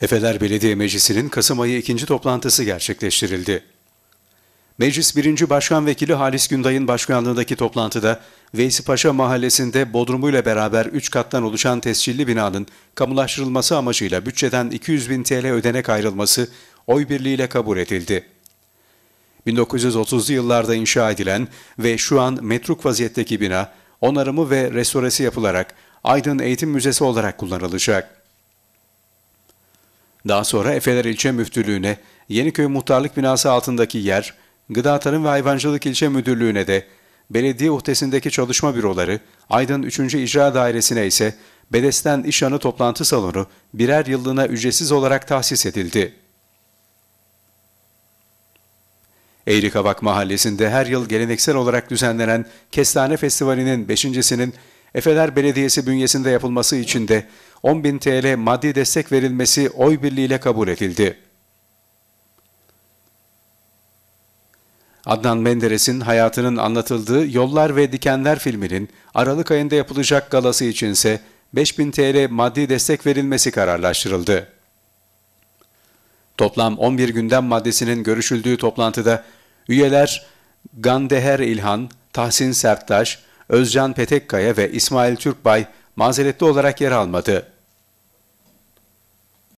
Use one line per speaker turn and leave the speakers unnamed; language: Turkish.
Efeler Belediye Meclisi'nin Kasım ayı ikinci toplantısı gerçekleştirildi. Meclis 1. Başkan Vekili Halis Günday'ın başkanlığındaki toplantıda Veysi Paşa Mahallesi'nde bodrumuyla beraber 3 kattan oluşan tescilli binanın kamulaştırılması amacıyla bütçeden 200 bin TL ödenek ayrılması oy birliğiyle kabul edildi. 1930'lu yıllarda inşa edilen ve şu an metruk vaziyetteki bina onarımı ve restoresi yapılarak Aydın Eğitim Müzesi olarak kullanılacak. Daha sonra Efeler İlçe Müftülüğü'ne, Yeniköy Muhtarlık Binası altındaki yer, Gıda Tarım ve Hayvancılık İlçe Müdürlüğü'ne de, belediye uhdesindeki çalışma büroları, Aydın 3. İcra Dairesi'ne ise Bedesten İş Anı Toplantı Salonu birer yıllığına ücretsiz olarak tahsis edildi. Eğrikavak Mahallesi'nde her yıl geleneksel olarak düzenlenen Kestane Festivali'nin beşincisinin Efeler Belediyesi bünyesinde yapılması için de 10.000 TL maddi destek verilmesi oy birliğiyle kabul edildi. Adnan Menderes'in hayatının anlatıldığı Yollar ve Dikenler filminin Aralık ayında yapılacak galası içinse 5000 TL maddi destek verilmesi kararlaştırıldı. Toplam 11 gündem maddesinin görüşüldüğü toplantıda üyeler Gandeher İlhan, Tahsin Serttaş, Özcan Petekkaya ve İsmail Türkbay mazeretli olarak yer almadı.